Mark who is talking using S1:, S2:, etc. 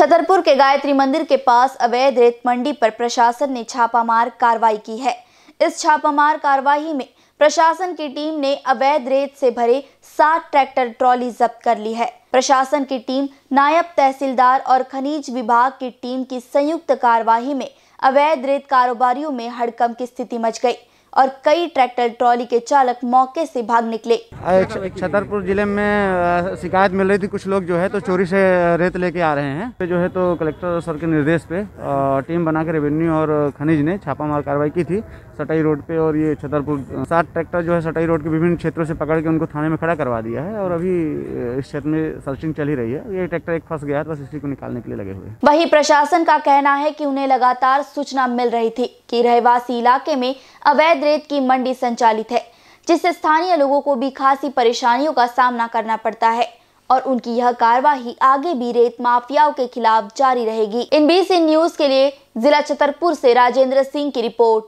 S1: छतरपुर के गायत्री मंदिर के पास अवैध रेत मंडी पर प्रशासन ने छापामार कार्रवाई की है इस छापामार कार्रवाई में प्रशासन की टीम ने अवैध रेत से भरे सात ट्रैक्टर ट्रॉली जब्त कर ली है प्रशासन की टीम नायब तहसीलदार और खनिज विभाग की टीम की संयुक्त कार्यवाही में अवैध रेत कारोबारियों में हड़कम की स्थिति मच गई और कई ट्रैक्टर ट्रॉली के चालक मौके से भाग निकले
S2: हाँ, छतरपुर जिले में शिकायत मिल रही थी कुछ लोग जो है तो चोरी से रेत लेके आ रहे हैं तो जो है तो कलेक्टर सर के निर्देश पे टीम बना के रेवेन्यू और खनिज ने छापामार कार्रवाई की थी सटाई रोड पे और ये छतरपुर सात ट्रैक्टर जो है सटाई रोड के विभिन्न क्षेत्रों से पकड़ के उनको थाने में खड़ा करवा दिया है और अभी इस क्षेत्र में सर्चिंग चल ही रही है ये ट्रैक्टर एक फंस गया बस इसी को निकालने के लिए लगे हुए
S1: वही प्रशासन का कहना है की उन्हें लगातार सूचना मिल रही थी की रहवासी इलाके में अवैध अवैध रेत की मंडी संचालित है जिससे स्थानीय लोगों को भी खासी परेशानियों का सामना करना पड़ता है और उनकी यह कार्यवाही आगे भी रेत माफियाओं के खिलाफ जारी रहेगी इन बीस न्यूज के लिए जिला छतरपुर से राजेंद्र सिंह की रिपोर्ट